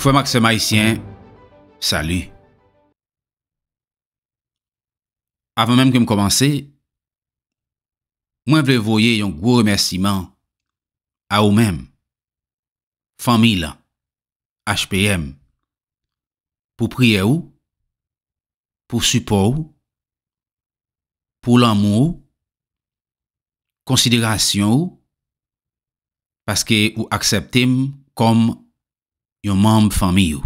Frè Maxe Maïsien, sali. Avan menm ke m komanse, mwen vle voye yon gwo remersiman a ou menm, fan milan, HPM, pou priye ou, pou supo ou, pou l'amou, konsiderasyon ou, paske ou akseptim kom anon. Yon mamb fami yo.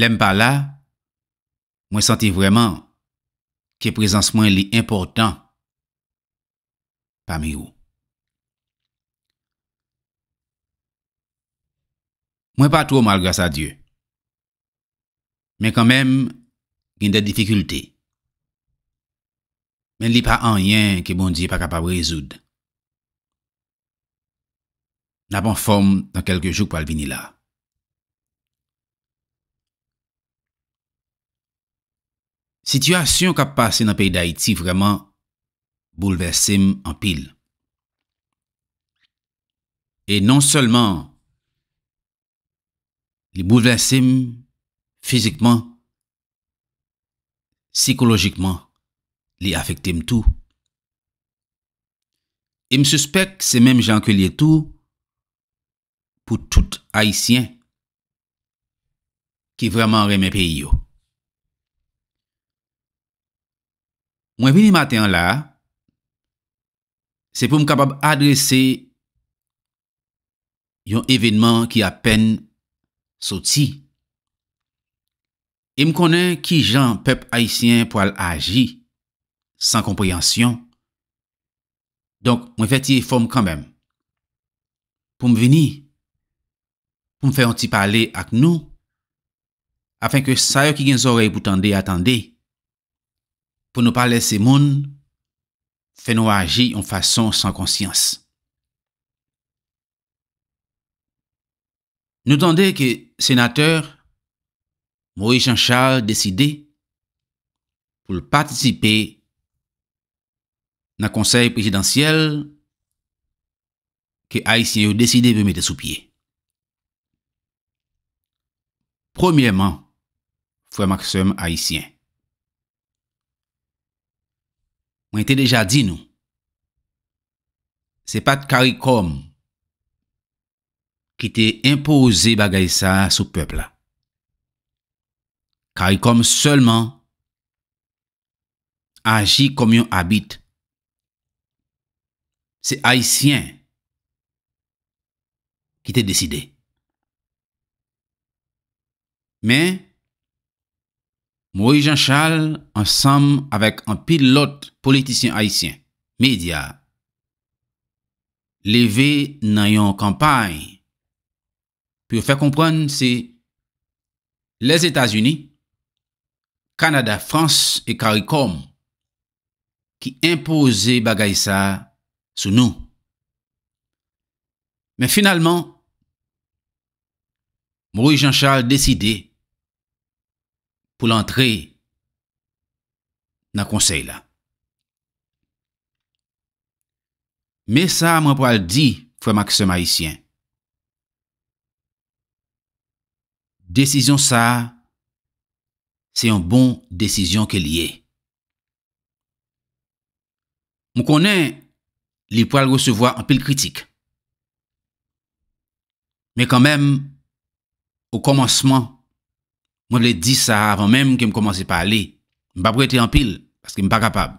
Lem pa la, mwen santi vreman ki prezansman li important fami yo. Mwen pa tro malgras a Diyo. Men kanmem gen de difikulte. Men li pa anyen ki bondye pa kapab rezoud. N apan form nan kelke joug pou albini la. Sityasyon kap pase nan pey da iti vreman bouleversim an pil. E non solman li bouleversim fizikman, psikologikman, li afektim tou. E m sospet se menm janke li etou pou tout Haitien ki vreman reme pe yo. Mwen vini maten la, se pou m kapab adrese yon evenman ki apen soti. E m konen ki jan pep Haitien pou al aji san kompryansyon. Donk, mwen feti e fom kambem. Pou m vini pou m fè yon ti pale ak nou, afen ke sayo ki gen zorey boutande atande, pou nou pale se moun, fè nou aji yon fason san konsyans. Nou tonde ke senateur, Morye Jean Charles, deside, pou l patisipe na konsey presidansyel ke a y si yo deside ve mette sou pye. Premierman, Fr. Maxim Haïtien. Mwen te deja di nou. Se pat Karikom ki te impose bagay sa sou pepla. Karikom seulement agi kom yon habite. Se Haïtien ki te deside. Men, Moui Jean Charles ansam avèk an pilote politisyen haïsyen, media, leve nan yon kampany, pou fè komprèn se les Etats-Unis, Kanada, Frans e Karikom, ki impose bagay sa sou nou. Men, finalman, Moui Jean Charles deside, pou l'antre na konsey la. Me sa, mwen po al di, fwe mak se maïsyen. Desisyon sa, se yon bon desisyon ke liye. Mwen konen, li po al resevoa an pil kritik. Me kan men, ou komansman, Mwen lè di sa avant mèm ki m komanse pa alè. M pa pou ete an pil. Paske m pa kapab.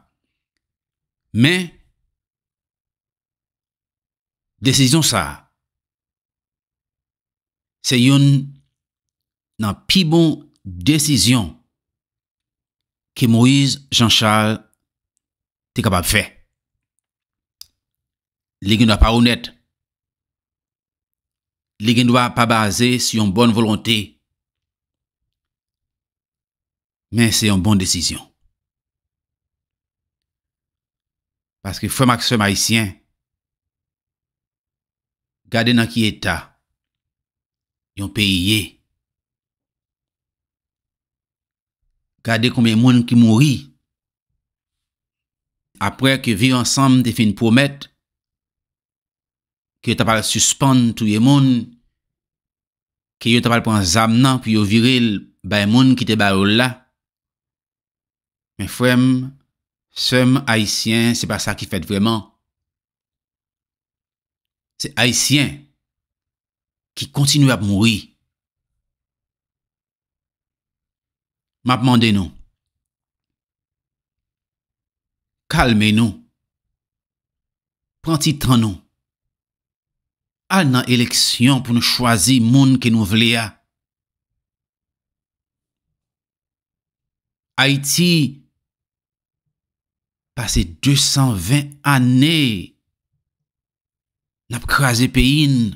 Mè. Desisyon sa. Se yon nan pi bon desisyon. Ki Moise Jean Charles te kapab fè. Lè gen dwa pa ou net. Lè gen dwa pa baze si yon bon volontè. Men, se yon bon desisyon. Paske fwe makswe maisyen, gade nan ki eta, yon peyiye. Gade konbe moun ki mouri, apre ke vi ansam te fin promet, ke yo tapal suspande tou ye moun, ke yo tapal pou an zam nan, pou yo virel ba yon moun ki te ba ou la, Men fwem, sem haisyen, se pa sa ki fet vreman. Se haisyen, ki kontinu ap mwoui. Mapmande nou. Kalme nou. Pwanti tan nou. Al nan eleksyon pou nou chwazi moun ke nou vle a. Haity, Pase 220 ane, nap krasi peyin,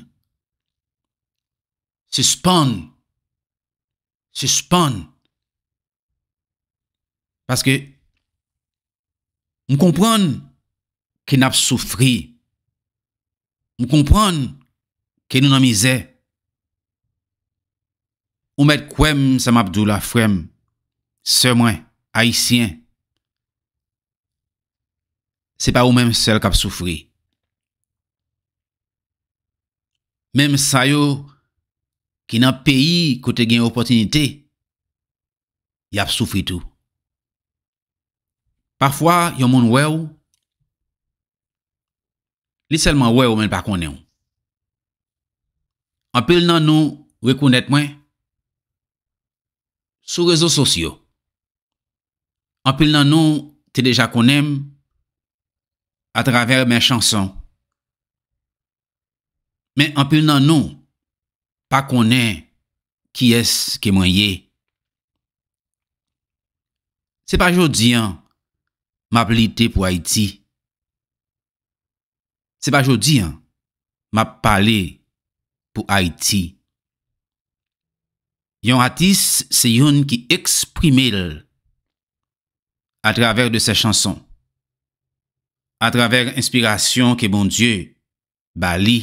se span, se span, paske, m konpran, ke nap soufri, m konpran, ke nou nan mize, ou met kwem, samabdou lafrem, semwe, haisyen, C'est pas ou vous qui y qui même sa yo pays nan peyi kote a opotinite, souffert soufri Parfois, y a moun wè ou, li seulement wè ou vous pas konen ou. pile nan nou moins sur En pile nan déjà a travèr mè chanson. Mè anpil nan nou, pa konè, ki es ke mwen ye. Se pa jodi an, m'a plité pou Haiti. Se pa jodi an, m'a palé pou Haiti. Yon hatis, se yon ki eksprime l, a travèr de se chanson. a travèr inspirasyon ke bon Diyo, Bali.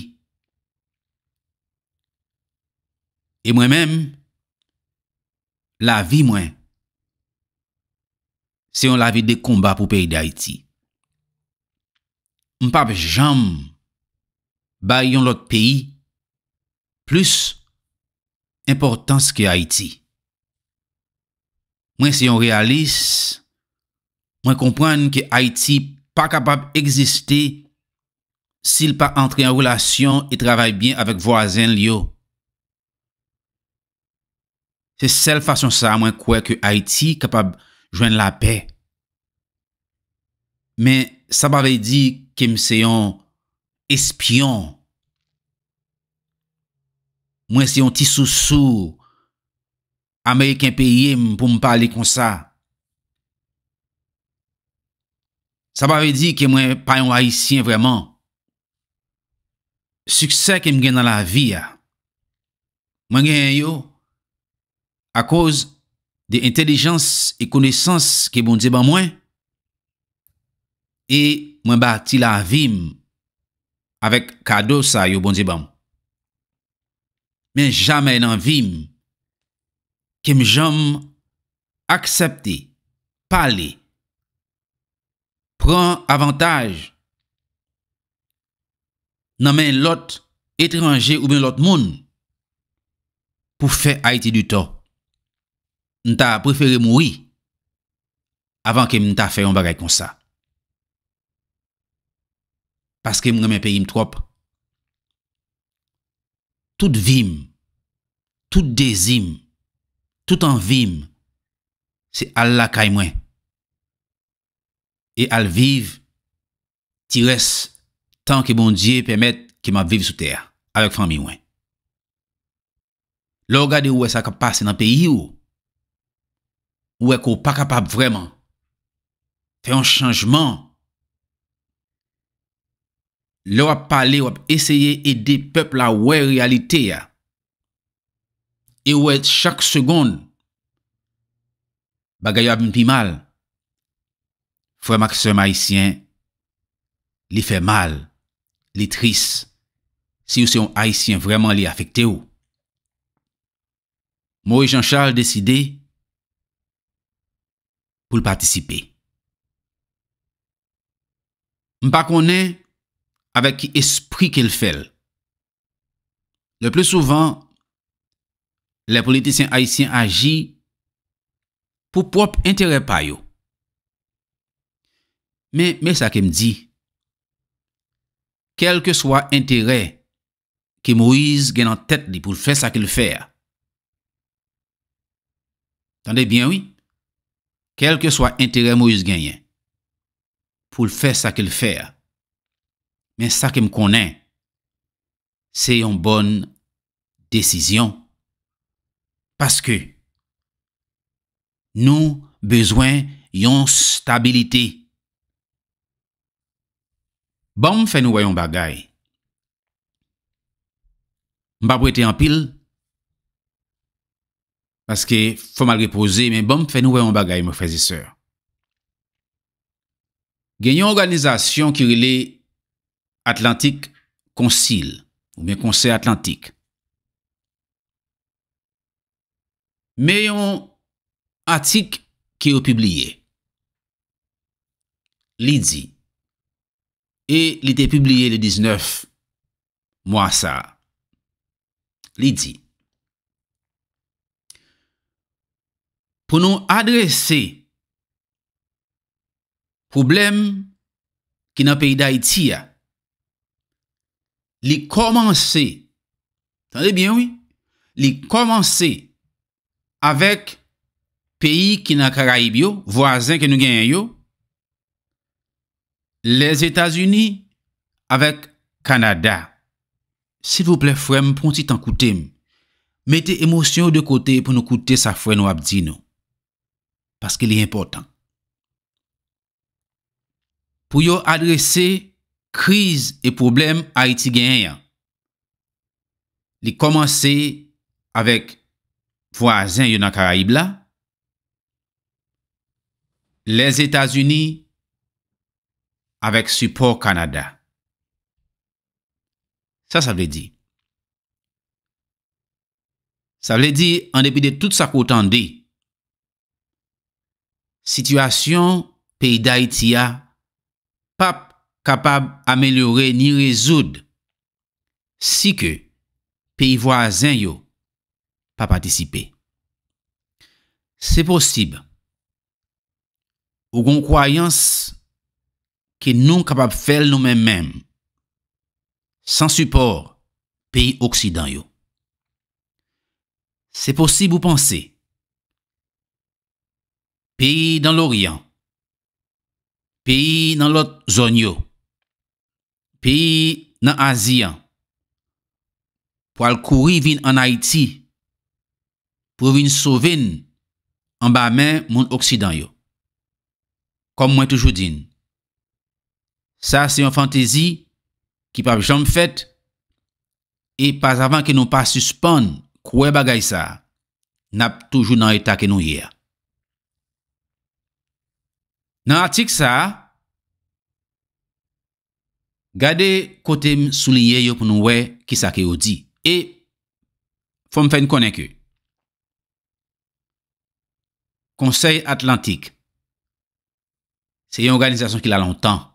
E mwen mèm, la vi mwen, se yon la vi de komba pou peyi de Haiti. M pap jom, ba yon lot peyi, plus, importans ke Haiti. Mwen se yon realis, mwen kompran ke Haiti, pwede, pa kapab egziste sil pa antre an relasyon e travay bin avik vwazen liyo. Se sel fasyon sa, mwen kwe ke Haiti kapab jwen la pe. Men, sa pa vey di ke m seyon espyon. Mwen seyon ti sou sou Amerik an peye pou m pale kon sa. Sa pa ve di ke mwen pa yon haisyen vreman. Suksè ke mwen gen nan la vi ya. Mwen gen yo a koz de intelijans e kounesans ke bon zeban mwen e mwen bati la vim avek kado sa yo bon zeban. Men jamen nan vim ke mwen jam aksepti, pale, pran avantaj nan men lot etre anje ou men lot moun pou fe a iti du to. Nta preferi moui avan ke m nta fe yon bagay kon sa. Paske m nga men pe yim trop. Tout vim, tout dezim, tout anvim, m'm, se Allah kay mwen. E al viv ti res tan ki bon diye pemet ki ma viv sou ter. Avèk fami wè. Lò gade wè sa kapase nan peyi wè. Wè ko pa kapap vreman. Fè an chanjman. Lò ap pale wè ap esye ede pepl la wè realite ya. E wè chak segonde. Ba gayo avin pi mal. Frè Maxime Haïtien li fè mal, li tris, si ou se yon Haïtien vreman li afekte ou. Moui Jean-Charles deside pou l'partisipe. Mpa konen avè ki espri kel fèl. Le plè souvan, le politisyen Haïtien agi pou prop intere payo. men sa kem di kelke swa interè ke Moïse gen an tèt li pou l'fè sa ke l'fè tande bien oui kelke swa interè Moïse gen yen pou l'fè sa ke l'fè men sa kem konen se yon bon desisyon paske nou bezwen yon stabilite bom fè nou wè yon bagay. Mba pou ete an pil, paske fò mal repose, men bom fè nou wè yon bagay, mwen fè ziseur. Gen yon organizasyon ki rile Atlantik konsil, ou men konsil Atlantik. Men yon atik ki yon publie. Li di, Et l'y te publie le 19 mwa sa. L'y di. Pou nou adrese poublem ki nan peyi da iti ya, l'y komanse tan de byen ouy, l'y komanse avek peyi ki nan Karaib yo, vwaazen ki nou genyen yo, Les Etats-Unis avèk Kanada. S'il vous plè frèm, pon ti tan koutèm. Mète emosyon de kote pou nou koutè sa frèm wap di nou. Paske li important. Pou yo adrese kriz e problem Haiti gen yon. Li komanse avèk vwaazen yon akaraib la. Les Etats-Unis avèk avèk support Kanada. Sa sa vle di. Sa vle di, an depi de tout sa koutan di, sityasyon peyi da itiya, pap kapab amelore ni rezoud si ke peyi vwa zen yo pa patisipe. Se posib, ou kon kwayans ki nou kapap fel nou men men, san supor, peyi oksidan yo. Se posib ou panse, peyi dan l'Oriyan, peyi nan lot zon yo, peyi nan Aziyan, pou al kouri vin an Haiti, pou vin souvin, an ba men moun oksidan yo. Kom mwen toujou din, Sa se yon fantezi ki pa jom fèt e pas avan ki nou pa suspon kwe bagay sa nap toujou nan eta ki nou yè. Nan atik sa, gade kote m souliye yon pou nou wè ki sa ki ou di. E, fòm fèm konen ke. Konsey Atlantik. Se yon organizasyon ki la lantan.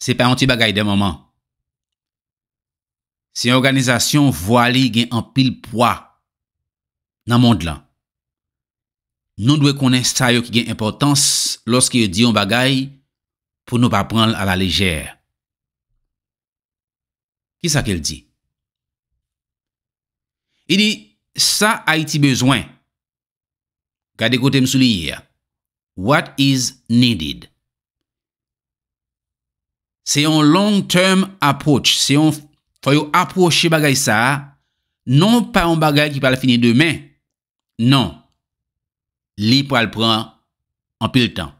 Se pa an ti bagay den maman. Se yon organizasyon voali gen an pil pwa nan mond lan. Non dwe konen sa yo ki gen importans loske yo di yon bagay pou nou pa pran ala lejere. Ki sa ke l di? I di, sa a iti bezwen. Kadekote msou li ye. What is needed? se yon long term approach, se yon fwayo approche bagay sa, non pa yon bagay ki pal fini demen, non, li pal pran anpil tan.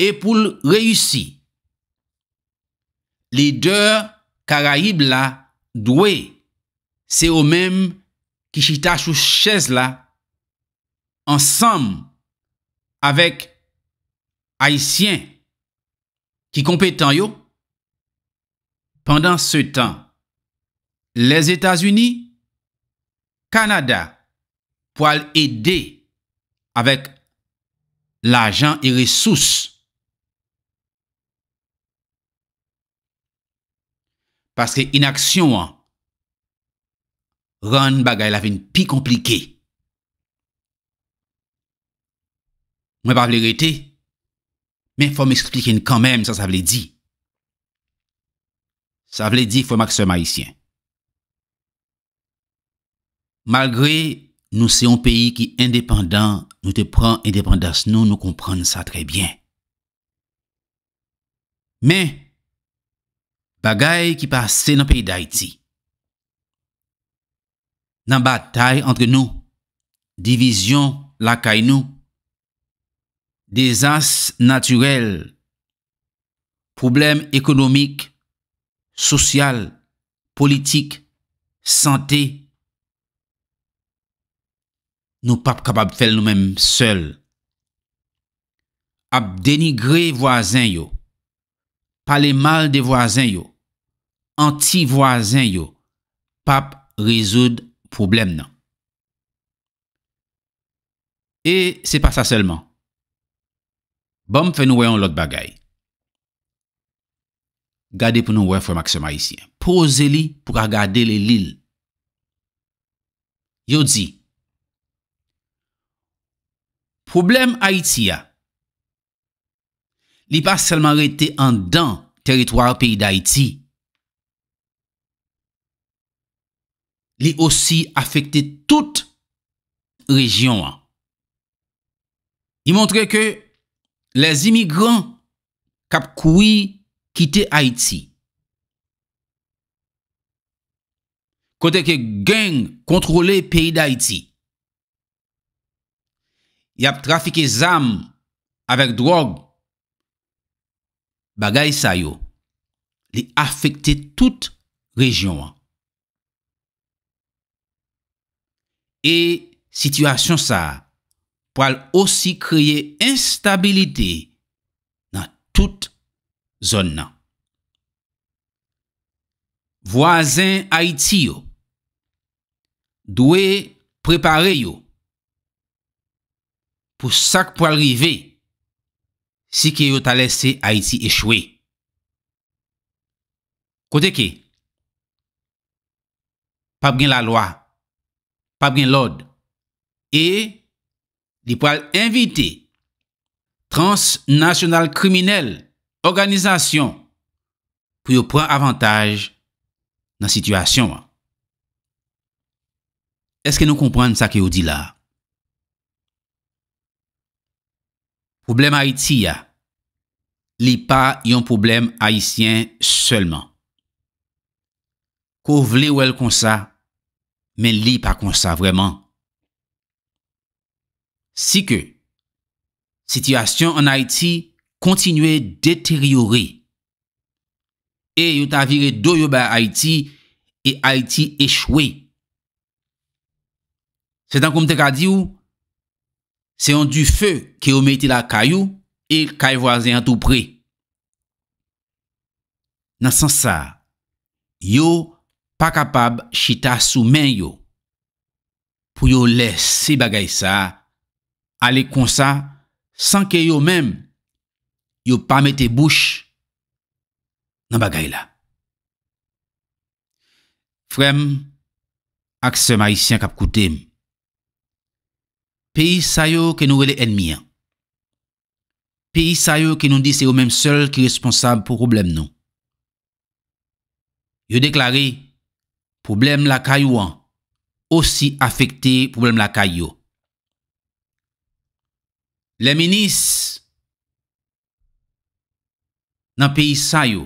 E pou l reyusi, li de karayib la, dwe, se yo menm, ki chita chou chèz la, ansam, avek, haisyen, ki kompetan yo, pandan se tan, les Etats-Unis, Kanada, pou al ede, avek, lajan e resous. Paske inaksyon, ron bagay laven pi komplike. Mwen pa vle rete, men fò m eksplikyen kanmen sa sa vle di. Sa vle di fò maksè maïsyen. Malgré nou se yon peyi ki indépendant, nou te pran indépendas nou nou kompran sa trè byen. Men, bagay ki pa se nan peyi d'Haïti, nan batay antre nou, divizyon la kaj nou, Des as naturel, problem ekonomik, sosyal, politik, sante, nou pap kap ap fel nou menm sel. Ap denigre vwazen yo, pale mal de vwazen yo, anti vwazen yo, pap rezoud problem nan. E se pa sa selman. Bom, fè nou wè yon lot bagay. Gade pou nou wè fè maksema yisi. Poze li pou ka gade le lil. Yo di. Problem Haiti ya. Li pa selman rete an dan teritwar piy da Haiti. Li osi afekte tout region an. Li montre ke... Lez imigran kap koui kite Haiti. Kote ke gen kontrole peyi da Haiti. Yap trafike zam avèk drog bagay sayo. Li afekte tout rejyon. E sityasyon sa a. pou al osi kreye instabilite nan tout zon nan. Vwazen Haiti yo, dwe prepare yo, pou sak pou alrive si ki yo ta lese Haiti echwe. Kote ke? Pa bren la loa, pa bren lode, e... Li pou al invite trans-nationale kriminelle organizasyon pou yo pran avantaj nan sitwasyon. Eske nou kompran sa ke yo di la? Problem Haiti ya, li pa yon problem Haitien selman. Ko vle wel konsa, men li pa konsa vreman. Si ke, sityasyon an Aiti kontinwe deteryore, e yo ta vire do yo ba Aiti, e Aiti echwe. Se dan koum te kadi ou, se yon du fe ki yo meti la kayou, e kay voazen an tou pre. Nan san sa, yo pa kapab chita sou men yo, pou yo les se bagay sa, Ale konsa, san ke yo men, yo pa mette bouch nan bagay la. Frem ak se marisyen kap koutem, peyi sayo ke nou rele enmiyan, peyi sayo ke nou di se yo men sol ki responsab pou problem nou. Yo deklare, problem lakay yo an, osi afekte problem lakay yo. Le menis nan peyi sa yo,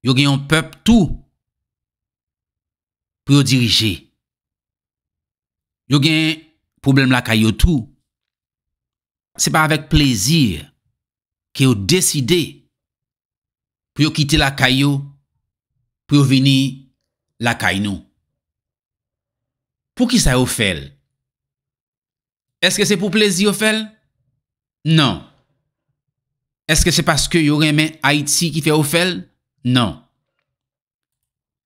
yo gen yon pep tou pou yo dirije. Yo gen problem lakay yo tou. Se pa avèk plezir ki yo deside pou yo kite lakay yo pou yo veni lakay nou. Pou ki sa yo fel? Est-ce que c'est pour plaisir, Ophel? Non. Est-ce que c'est parce que y aurait Haïti qui fait Ophel? Non.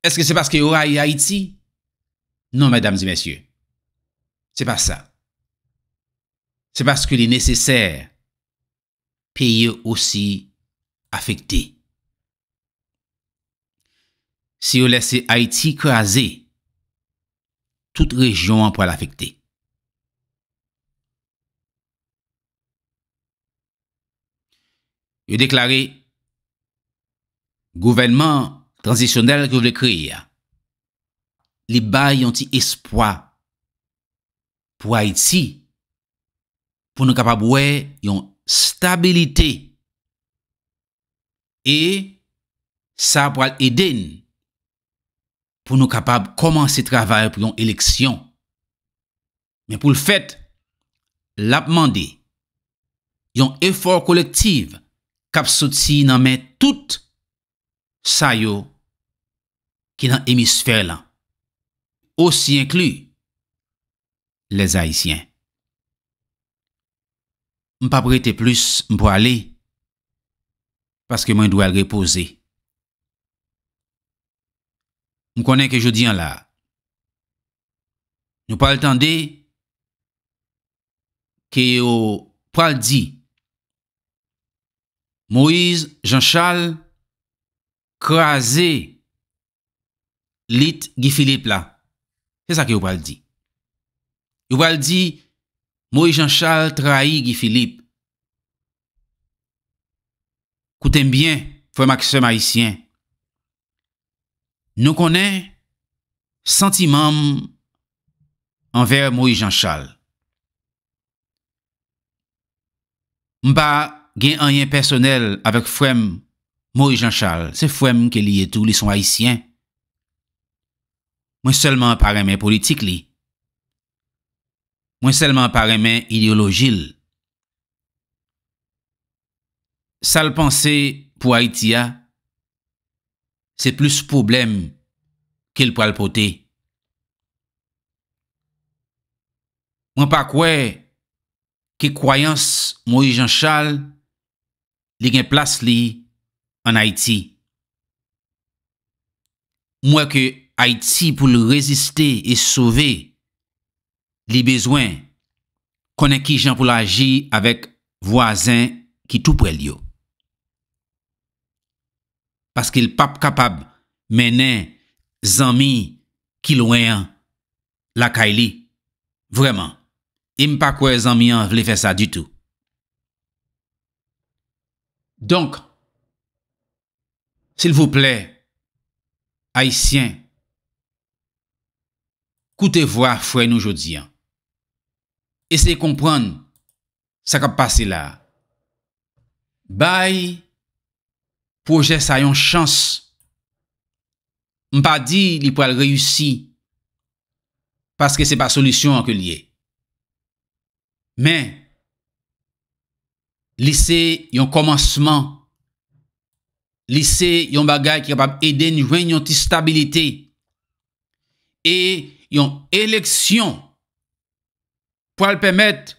Est-ce que c'est parce que y Haïti? Non, mesdames et messieurs. C'est pas ça. C'est parce que les nécessaire payer aussi affectés. Si vous laissez Haïti craser, toute région pourra l'affecter. yo deklare gouvenman transisyonel ki yo dekri ya, li ba yon ti espwa pou Haiti, pou nou kapab wè yon stabilite, e sa pou al eden pou nou kapab komanse travay pou yon eleksyon. Men pou l fèt, l ap mande yon efor kolektiv, Kapsouti nan men tout sayo ki nan emisfer lan. Osi inklu les haisyen. M pa prete plus m pou ale. Paske mwen dwe al repose. M konen ke jodi an la. Nou pal tende ke yo pral di. Moïse Jean Chal krasé lit Gifilip la. Se sa ki yo bal di. Yo bal di, Moïse Jean Chal trahi Gifilip. Kouten byen, Fr. Maxime Haïtien. Nou konen sentimam anver Moïse Jean Chal. Mba gen anyen personel avèk fwem Mori Jean Charles, se fwem ke li etou li son Haitien. Mwen selman paremen politik li. Mwen selman paremen ideolojil. Sal panse pou Haitia, se plus poublem ke l pou alpote. Mwen pa kwe ki kwayans Mori Jean Charles li gen plas li an Haïti. Mwen ke Haïti pou le reziste e sove li bezwen konen ki jen pou laji avek wazen ki tou pou el yo. Paske il pap kapab menen zami ki louen la ka ili. Vreman, im e pa kwe zami an vle fè sa du tout. Donk, sil vople, haisyen, koute vwa fwen oujodyan. Ese kompran sa kap pase la. Bay, proje sa yon chans. M pa di li pou al reyusi paske se pa solisyon an ke liye. Men, Lise yon komanseman, lise yon bagay ki kapap ede ni ren yon ti stabilite, e yon eleksyon pou al pemet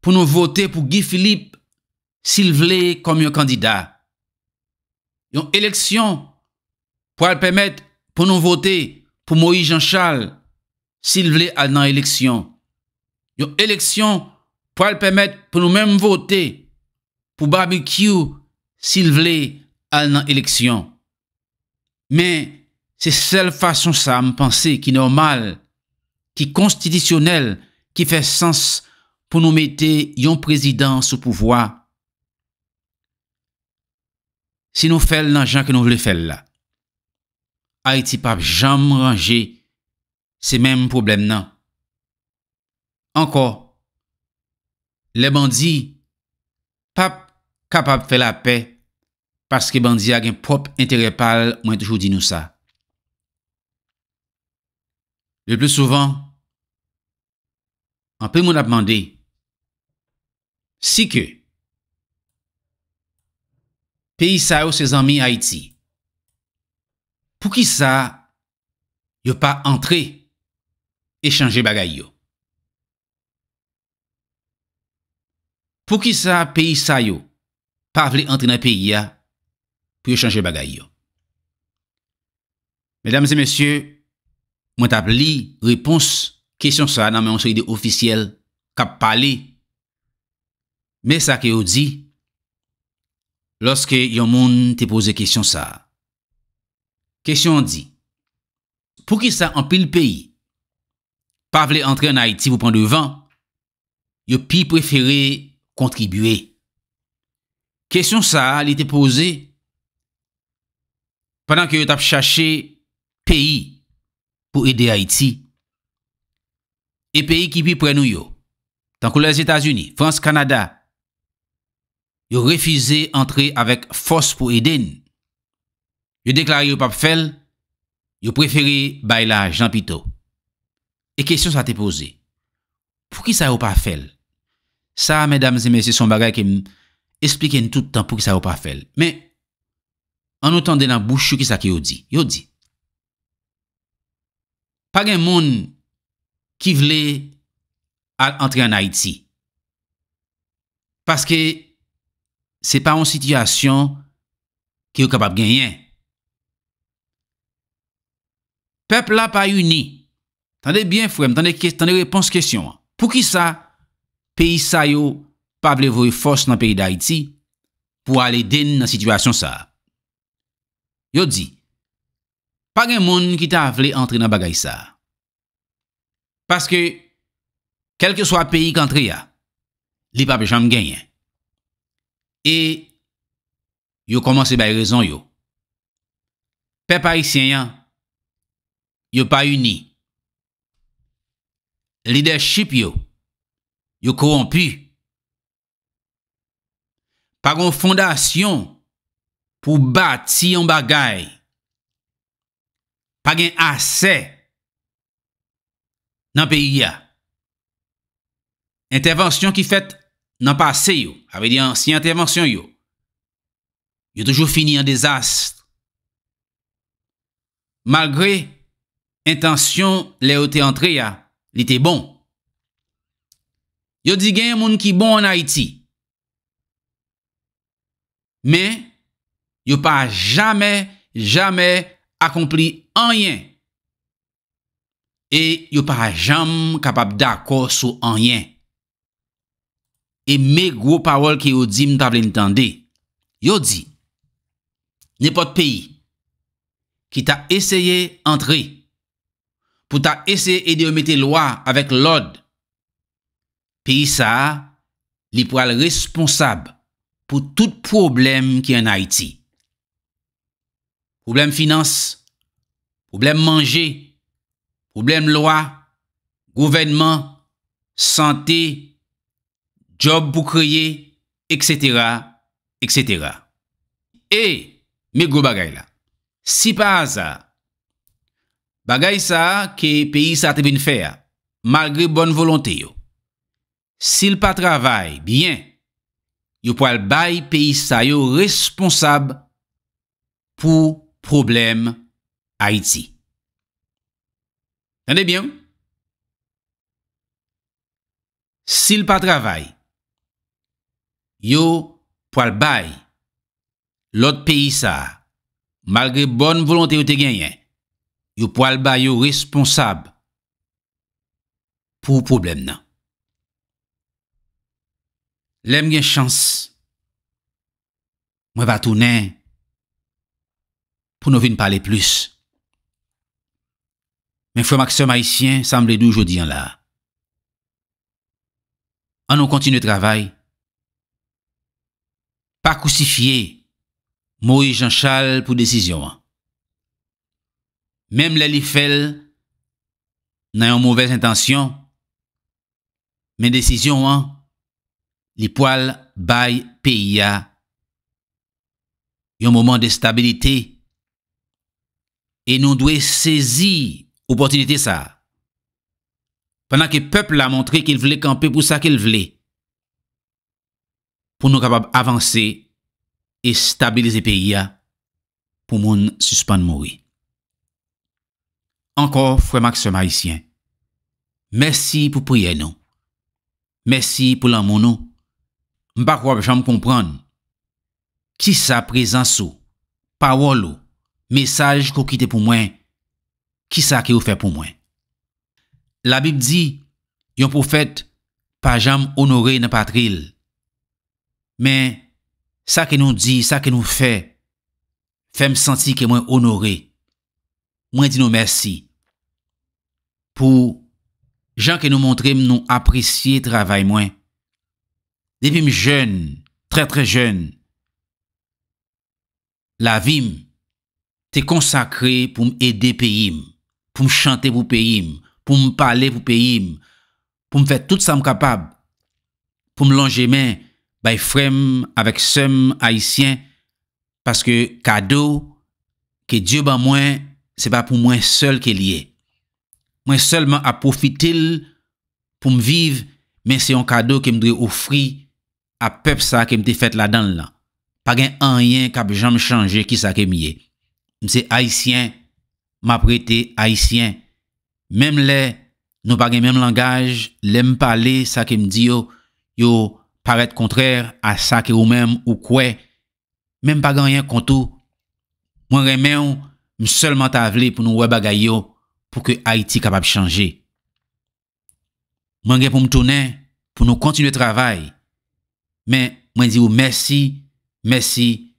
pou nou vote pou Guy Philippe sil vle kom yon kandida. Yon eleksyon pou al pemet pou nou vote pou Moïse Jean Charles sil vle al nan eleksyon. Yon eleksyon pou al pemet pou nou menm vote pou barbecue s'il vle al nan eleksyon. Men, se sel fason sa m'pense ki normal, ki konstidisyonel, ki fè sens pou nou mette yon prezidans sou pouvoi. Se nou fèl nan jan ke nou vle fèl la, ha iti pap jam ranger se menm problem nan. Anko, leman di, pap, kapap fè la pè paske bandi agen prop interepal mwen toujou di nou sa. Le plus souvan, an pe moun ap mande, si ke pe isa yo se zanmi Haiti, pou ki sa yo pa antre e chanje bagay yo. Pou ki sa pe isa yo, pa vle antre nan peyi ya, pou yo chanje bagay yo. Medam se mesye, mwen tap li, repons, kesyon sa nan men yon soy de ofisyel, kap pale, me sa ke yo di, loske yon moun te pose kesyon sa. Kesyon an di, pou ki sa an pil peyi, pa vle antre nan Haiti, pou pon devan, yo pi preferi kontribuey. Kesyon sa li te pose pandan ki yo tap chache peyi pou ede Haiti e peyi ki pi pre nou yo tankou le Etats-Unis, France, Kanada yo refize entre avek fos pou eden yo deklari yo pap fel yo preferi bayla Jean Pitot e kesyon sa te pose pou ki sa yo pap fel sa, mesdames et messieurs, son bagay kem Espliken tout tan pou ki sa yo pa fel. Men, anotan de nan bouchou ki sa ki yo di. Yo di. Pag en moun ki vle al antre an Haiti. Paske se pa an sityasyon ki yo kapab genyen. Pepl la pa uni. Tande bien fwem. Tande repons kesyon. Pou ki sa pe isa yo pa vle vwe fos nan peyi d'Haïti pou ale den nan situasyon sa. Yo di, pa gen moun ki ta vle entre nan bagay sa. Paske, kelke swa peyi kan tre ya, li pa becham genyen. E, yo komanse bay rezon yo. Pe pa yi sien yan, yo pa uni. Lide ship yo, yo koron pi, Pag an fondasyon pou bati an bagay Pag an ase nan peyi ya Intervensyon ki fet nan pase yo Avè di an syen intervensyon yo Yo toujou fini an dezast Malgre intasyon le yo te antre ya Li te bon Yo di gen yon moun ki bon an Haiti Men, yo pa jamè, jamè, akompli anyen. E yo pa jam kapab da akos ou anyen. E me gwo pawol ki yo di m tabli nitande, yo di, ne po te peyi ki ta esye antre, pou ta esye edi omete lwa avèk lod, peyi sa li pou al responsab pou tout problem ki an Haiti. Problem finance, problem manje, problem loa, gouvernement, sante, job pou kreye, etc. Et, e, mi grou bagay la. Si pa aza, bagay sa ke peyi sa te bin fe a, magre bon volonte yo. Sil pa travay, byen, yo pou albay peyi sa yo responsab pou problem a iti. Sende byon? Sil pa travay, yo pou albay lot peyi sa, malgre bon volante yo te genyen, yo pou albay yo responsab pou problem nan. Lèm gen chans, mwen batounen pou nou vi n'pale plus. Men fwe makse maïsien sanm le dou jodi an la. An nou kontine travay, pa kousifiye mou i jan chal pou desisyon an. Mem lè li fel nan yon mouvez intasyon, men desisyon an li poal bay peyi ya, yon mouman de stabilite, e nou dwe sezi ou potilite sa, pwana ki pepl la montre ki l vle kampe pou sa ki l vle, pou nou kapab avanse e stabilize peyi ya pou moun suspan moui. Ankor, Fré Maxe Marissien, mersi pou priyè nou, mersi pou lan moun nou, Mpa kwa pe chanm kompran, ki sa prezansou, pa wolo, mesaj kou kite pou mwen, ki sa ke ou fe pou mwen. La Bib di, yon poufet, pa jam onore nan patril, men, sa ke nou di, sa ke nou fe, fe msanti ke mwen onore, mwen di nou mersi, pou, jan ke nou montrem nou apresye travay mwen, De vim jen, tre tre jen, la vim, te konsakre pou m ede pe im, pou m chante pou pe im, pou m pale pou pe im, pou m fet tout sa m kapab, pou m longe men, bay frem avek sem aisyen, paske kado, ke diyo ba mwen, se pa pou mwen sol ke liye. Mwen sol m apofite pou m vive, men se yon kado ke m dre ofri, ap pep sa kem te fet la dan la. Pagen anyen kap janm chanje ki sa kem ye. Mse Haitien, ma prete Haitien. Mem le, nou pagen men langaj, lem pale sa kem di yo, yo paret kontrèr a sa kem ou men ou kwe. Mem pagen anyen kontou. Mwen remen, mse seulement ta vle pou nou we bagay yo, pou ke Haiti kapap chanje. Mwen remen pou mtounen, pou nou kontinuye travay, Mais, moi, je vous oh, merci, merci,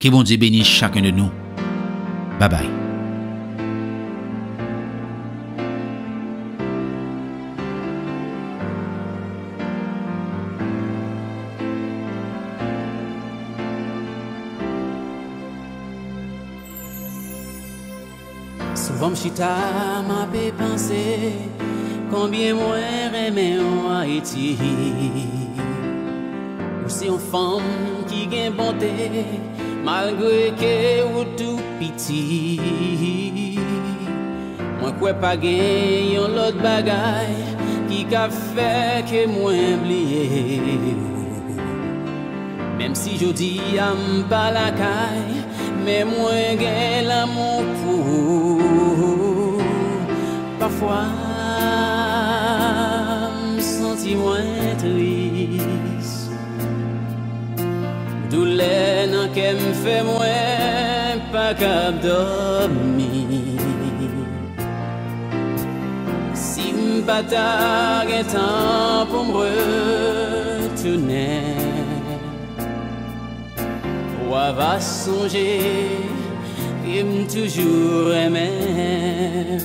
que bon Dieu bénisse chacun de nous. Bye bye. Souvent chita m'a pensé combien moins aimé en Haïti. Si yon fom ki gen pante Malgo e ke ou tou piti Mwen kwe pa gen yon lot bagay Ki ka fe ke mwen blie Mem si jodi yon balakay Men mwen gen l'amon pou Pafwa Si est un pour me retourner, ou va songer et me toujours aimer.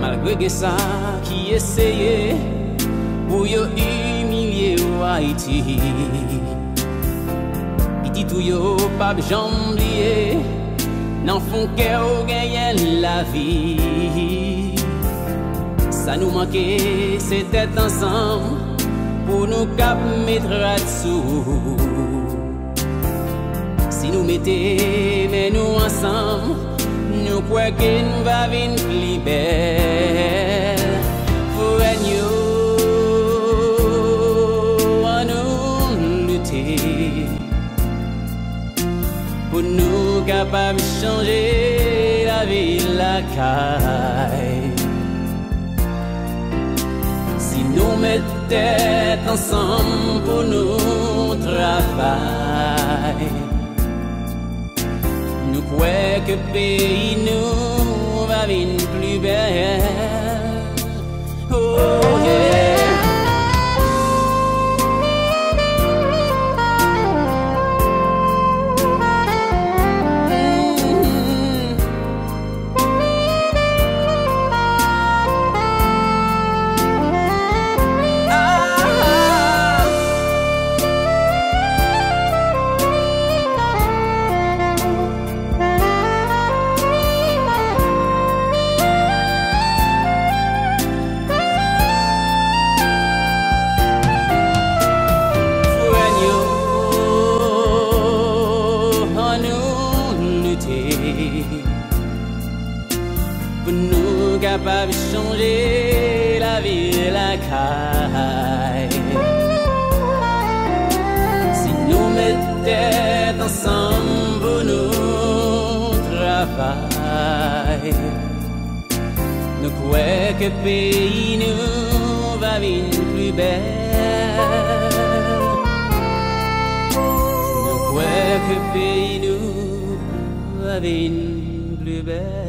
Malgré que ça qui essayait, ou yo humilié au Haïti tout yo pas jamblié N'en font qu'à au la vie Ça nous manquait c'était ensemble pour nous cap mettre Si nous mettez mais nous ensemble nous quoi qu'une va vin plus pas changer la ville, la caille. Si nous mettons ensemble pour nous travail, nous croyons que pays nous va vivre plus belle. Oh, Pour nous capables de changer la vie et la caille. Si nous mettons ensemble pour nous travail, nous croyons que le pays nous va vivre plus belle. Nous croyons que pays nous vin plus belle.